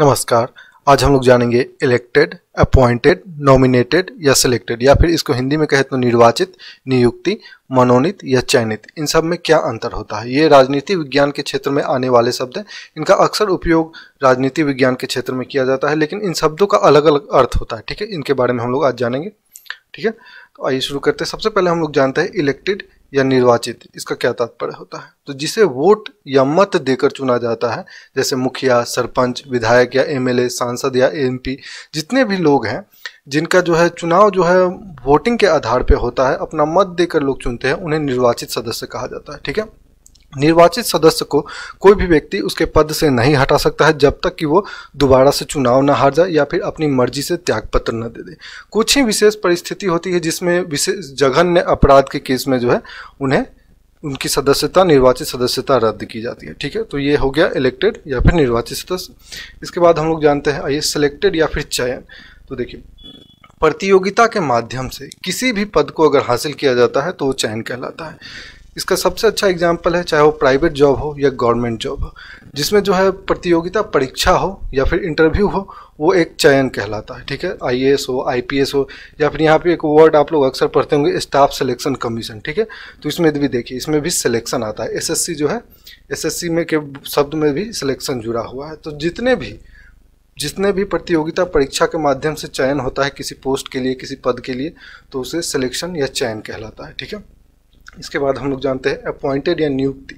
नमस्कार आज हम लोग जानेंगे इलेक्टेड अपॉइंटेड नॉमिनेटेड या सिलेक्टेड या फिर इसको हिंदी में कहे तो निर्वाचित नियुक्ति मनोनीत या चयनित इन सब में क्या अंतर होता है ये राजनीति विज्ञान के क्षेत्र में आने वाले शब्द हैं इनका अक्सर उपयोग राजनीति विज्ञान के क्षेत्र में किया जाता है लेकिन इन शब्दों का अलग अलग अर्थ होता है ठीक है इनके बारे में हम लोग आज जानेंगे ठीक है तो आइए शुरू करते हैं सबसे पहले हम लोग जानते हैं इलेक्टेड या निर्वाचित इसका क्या तात्पर्य होता है तो जिसे वोट या मत देकर चुना जाता है जैसे मुखिया सरपंच विधायक या एमएलए सांसद या एमपी जितने भी लोग हैं जिनका जो है चुनाव जो है वोटिंग के आधार पर होता है अपना मत देकर लोग चुनते हैं उन्हें निर्वाचित सदस्य कहा जाता है ठीक है निर्वाचित सदस्य को कोई भी व्यक्ति उसके पद से नहीं हटा सकता है जब तक कि वो दोबारा से चुनाव न हार जाए या फिर अपनी मर्जी से त्यागपत्र न दे दे कुछ ही विशेष परिस्थिति होती है जिसमें विशेष जघन्य अपराध के केस में जो है उन्हें उनकी सदस्यता निर्वाचित सदस्यता रद्द की जाती है ठीक है तो ये हो गया इलेक्टेड या फिर निर्वाचित सदस्य इसके बाद हम लोग जानते हैं आइए सिलेक्टेड या फिर चयन तो देखिए प्रतियोगिता के माध्यम से किसी भी पद को अगर हासिल किया जाता है तो वो चयन कहलाता है इसका सबसे अच्छा एग्जाम्पल है चाहे वो प्राइवेट जॉब हो या गवर्नमेंट जॉब हो जिसमें जो है प्रतियोगिता परीक्षा हो या फिर इंटरव्यू हो वो एक चयन कहलाता है ठीक है आई हो आई हो या फिर यहाँ पे एक वर्ड आप लोग अक्सर पढ़ते होंगे स्टाफ सिलेक्शन कमीशन ठीक है तो इसमें भी देखिए इसमें भी सिलेक्शन आता है एस जो है एस में के शब्द में भी सिलेक्शन जुड़ा हुआ है तो जितने भी जितने भी प्रतियोगिता परीक्षा के माध्यम से चयन होता है किसी पोस्ट के लिए किसी पद के लिए तो उसे सिलेक्शन या चयन कहलाता है ठीक है इसके बाद हम लोग जानते हैं अपॉइंटेड या नियुक्ति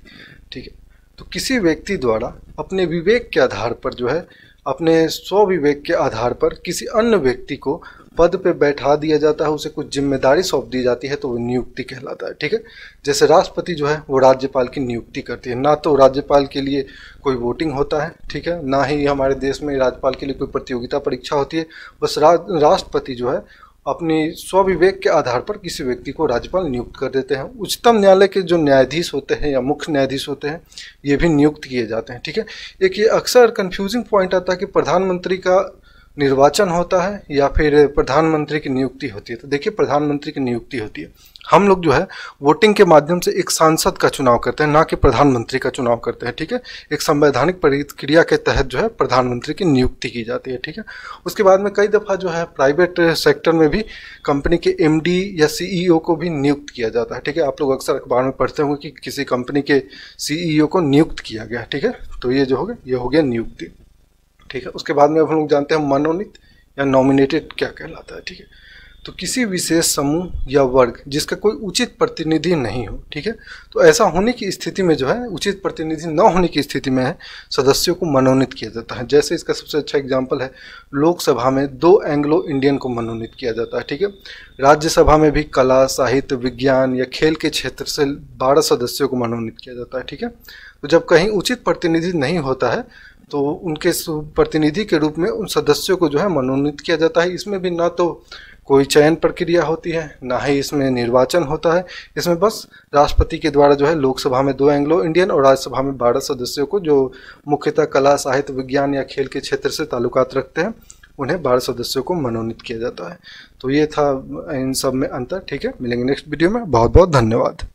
ठीक है तो किसी व्यक्ति द्वारा अपने विवेक के आधार पर जो है अपने स्वविवेक के आधार पर किसी अन्य व्यक्ति को पद पे बैठा दिया जाता है उसे कुछ जिम्मेदारी सौंप दी जाती है तो वो नियुक्ति कहलाता है ठीक है जैसे राष्ट्रपति जो है वो राज्यपाल की नियुक्ति करती है ना तो राज्यपाल के लिए कोई वोटिंग होता है ठीक है ना ही हमारे देश में राज्यपाल के लिए कोई प्रतियोगिता परीक्षा होती है बस राष्ट्रपति जो है अपनी स्वविवेक के आधार पर किसी व्यक्ति को राज्यपाल नियुक्त कर देते हैं उच्चतम न्यायालय के जो न्यायाधीश होते हैं या मुख्य न्यायाधीश होते हैं ये भी नियुक्त किए जाते हैं ठीक है एक ये अक्सर कन्फ्यूजिंग पॉइंट आता है कि प्रधानमंत्री का निर्वाचन होता है या फिर प्रधानमंत्री की नियुक्ति होती है तो देखिए प्रधानमंत्री की नियुक्ति होती है हम लोग जो है वोटिंग के माध्यम से एक सांसद का चुनाव करते हैं ना कि प्रधानमंत्री का चुनाव करते हैं ठीक है एक संवैधानिक प्रक्रिया के तहत जो है प्रधानमंत्री की नियुक्ति की जाती है ठीक है उसके बाद में कई दफ़ा जो है प्राइवेट सेक्टर में भी कंपनी के एम या सी e को भी नियुक्त किया जाता है ठीक है आप लोग अक्सर अखबार में पढ़ते होंगे कि किसी कंपनी के सी e को नियुक्त किया गया ठीक है तो ये जो हो गया ये हो गया नियुक्ति ठीक है उसके बाद में हम लोग जानते हैं मनोनीत या नॉमिनेटेड क्या कहलाता है ठीक है तो किसी विशेष समूह या वर्ग जिसका कोई उचित प्रतिनिधि नहीं हो ठीक है तो ऐसा होने की स्थिति में जो है उचित प्रतिनिधि न होने की स्थिति में है सदस्यों को मनोनीत किया जाता है जैसे इसका सबसे अच्छा एग्जाम्पल है लोकसभा में दो एंग्लो इंडियन को मनोनीत किया जाता है ठीक है राज्यसभा में भी कला साहित्य विज्ञान या खेल के क्षेत्र से बारह सदस्यों को मनोनीत किया जाता है ठीक है तो जब कहीं उचित प्रतिनिधि नहीं होता है तो उनके प्रतिनिधि के रूप में उन सदस्यों को जो है मनोनीत किया जाता है इसमें भी ना तो कोई चयन प्रक्रिया होती है ना ही इसमें निर्वाचन होता है इसमें बस राष्ट्रपति के द्वारा जो है लोकसभा में दो एंग्लो इंडियन और राज्यसभा में बारह सदस्यों को जो मुख्यतः कला साहित्य विज्ञान या खेल के क्षेत्र से ताल्लुकात रखते हैं उन्हें बारह सदस्यों को मनोनीत किया जाता है तो ये था इन सब में अंतर ठीक है मिलेंगे नेक्स्ट वीडियो में बहुत बहुत धन्यवाद